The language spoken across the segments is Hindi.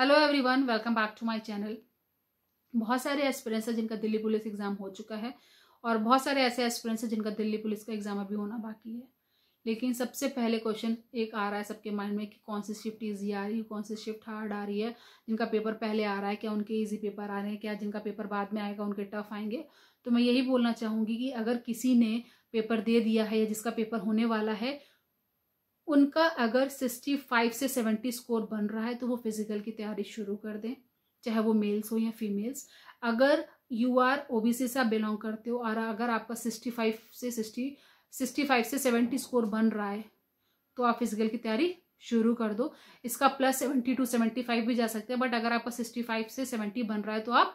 hello everyone welcome back to my channel बहुत सारे एस्पिरेंट्स हैं जिनका दिल्ली पुलिस एग्जाम हो चुका है और बहुत सारे ऐसे एस्पिरेंट्स हैं जिनका दिल्ली पुलिस का एग्जाम अभी होना बाकी है लेकिन सबसे पहले क्वेश्चन एक आ रहा है सबके माइंड में कि कौन सी शिफ्ट ईजी आ रही है कौन सी शिफ्ट हार्ड आ रही है जिनका पेपर पहले आ रहा है क्या उनके ईजी पेपर आ रहे हैं क्या जिनका पेपर बाद में आएगा उनके टफ आएंगे तो मैं यही बोलना चाहूँगी कि अगर किसी ने पेपर दे दिया है या जिसका पेपर होने वाला है उनका अगर 65 से 70 स्कोर बन रहा है तो वो फिजिकल की तैयारी शुरू कर दें चाहे वो मेल्स हो या फीमेल्स अगर यू आर ओ सी से आप बिलोंग करते हो और अगर आपका 65 से 60 65 से 70 स्कोर बन रहा है तो आप फिजिकल की तैयारी शुरू कर दो इसका plus seventy two seventy five भी जा सकते हैं बट अगर आपका सिक्सटी फाइव से सेवेंटी बन रहा है तो आप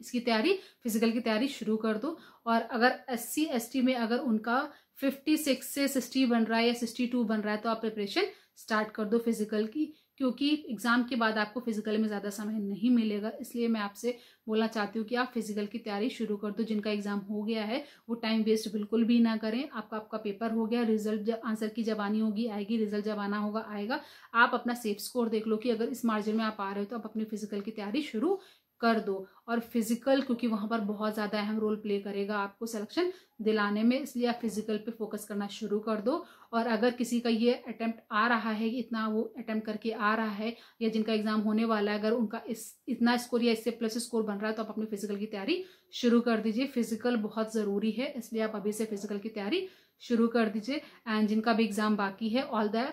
इसकी तैयारी फिजिकल की तैयारी शुरू कर दो और अगर एस सी में अगर उनका फिफ्टी सिक्स से सिक्सटी बन रहा है या सिक्सटी टू बन रहा है तो आप प्रिपरेशन स्टार्ट कर दो फिजिकल की क्योंकि एग्ज़ाम के बाद आपको फिजिकल में ज़्यादा समय नहीं मिलेगा इसलिए मैं आपसे बोलना चाहती हूँ कि आप फिजिकल की तैयारी शुरू कर दो जिनका एग्ज़ाम हो गया है वो टाइम वेस्ट बिल्कुल भी ना करें आपका आपका पेपर हो गया रिजल्ट जब आंसर की जब आनी होगी आएगी रिजल्ट जब आना होगा आएगा आप अपना सेफ स्कोर देख लो कि अगर इस मार्जिन में आप आ रहे हो तो आप अपनी फिजिकल की तैयारी शुरू कर दो और फिजिकल क्योंकि वहाँ पर बहुत ज़्यादा अहम रोल प्ले करेगा आपको सिलेक्शन दिलाने में इसलिए आप फिजिकल पे फोकस करना शुरू कर दो और अगर किसी का ये अटैम्प्ट आ रहा है इतना वो अटैम्प्ट करके आ रहा है या जिनका एग्जाम होने वाला है अगर उनका इस इतना स्कोर या इससे प्लस स्कोर बन रहा है तो आप अपनी फिजिकल की तैयारी शुरू कर दीजिए फिजिकल बहुत ज़रूरी है इसलिए आप अभी से फिजिकल की तैयारी शुरू कर दीजिए एंड जिनका भी एग्ज़ाम बाकी है all the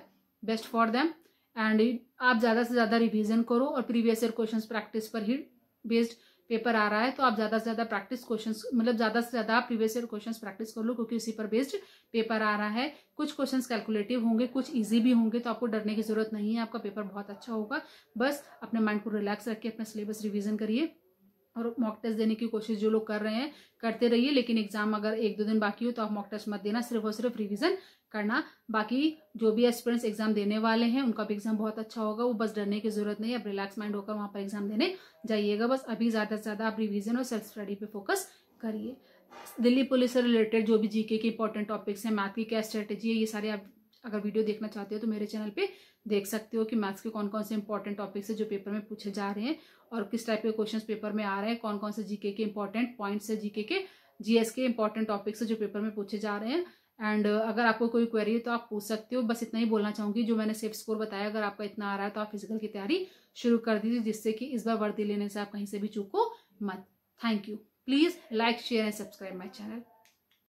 best for them and आप ज़्यादा से ज़्यादा रिविजन करो और प्रीवियस ईयर क्वेश्चन प्रैक्टिस पर ही बेस्ड पेपर आ रहा है तो आप ज़्यादा से ज़्यादा प्रैक्टिस क्वेश्चंस मतलब ज़्यादा से ज़्यादा आप प्रीवियस ईयर क्वेश्चंस प्रैक्टिस कर लो क्योंकि उसी पर बेस्ड पेपर आ रहा है कुछ क्वेश्चंस कैलकुलेटिव होंगे कुछ इजी भी होंगे तो आपको डरने की ज़रूरत नहीं है आपका पेपर बहुत अच्छा होगा बस अपने माइंड को रिलैक्स रखिए अपना सिलेबस रिविजन करिए और मॉक टेस्ट देने की कोशिश जो लोग कर रहे हैं करते रहिए लेकिन एग्जाम अगर एक दो दिन बाकी हो तो आप मॉक टेस्ट मत देना सिर्फ और सिर्फ रिवीजन करना बाकी जो भी एस्पिरेंट्स एग्जाम देने वाले हैं उनका भी एग्जाम बहुत अच्छा होगा वो बस डरने की जरूरत नहीं है आप रिलैक्स माइंड होकर वहाँ पर एग्जाम देने जाइएगा बस अभी ज़्यादा से ज़्यादा आप रिविजन और सेल्फ स्टडी पर फोकस करिए दिल्ली पुलिस से रिलेटेड जो भी जीके के इंपॉर्टेंट टॉपिक्स हैं मैथ की क्या स्ट्रेटेजी है ये सारे आप अगर वीडियो देखना चाहते हो तो मेरे चैनल पे देख सकते हो कि मैथ्स के कौन कौन से इंपॉर्टेंट टॉपिक्स है जो पेपर में पूछे जा रहे हैं और किस टाइप के क्वेश्चन पेपर में आ रहे हैं कौन कौन से जीके के इंपॉर्टेंट पॉइंट्स है जीके के जीएस के इंपॉर्टेंट टॉपिक्स है जो पेपर में पूछे जा रहे हैं एंड अगर आपको कोई क्वेरी है तो आप पूछ सकते हो बस इतना ही बोलना चाहूंगी जो मैंने सेफ स्कोर बताया अगर आपका इतना आ रहा है तो आप फिजिकल की तैयारी शुरू कर दीजिए जिससे कि इस बार वर्दी लेने से आप कहीं से भी चूको मत thank you please like share and subscribe my channel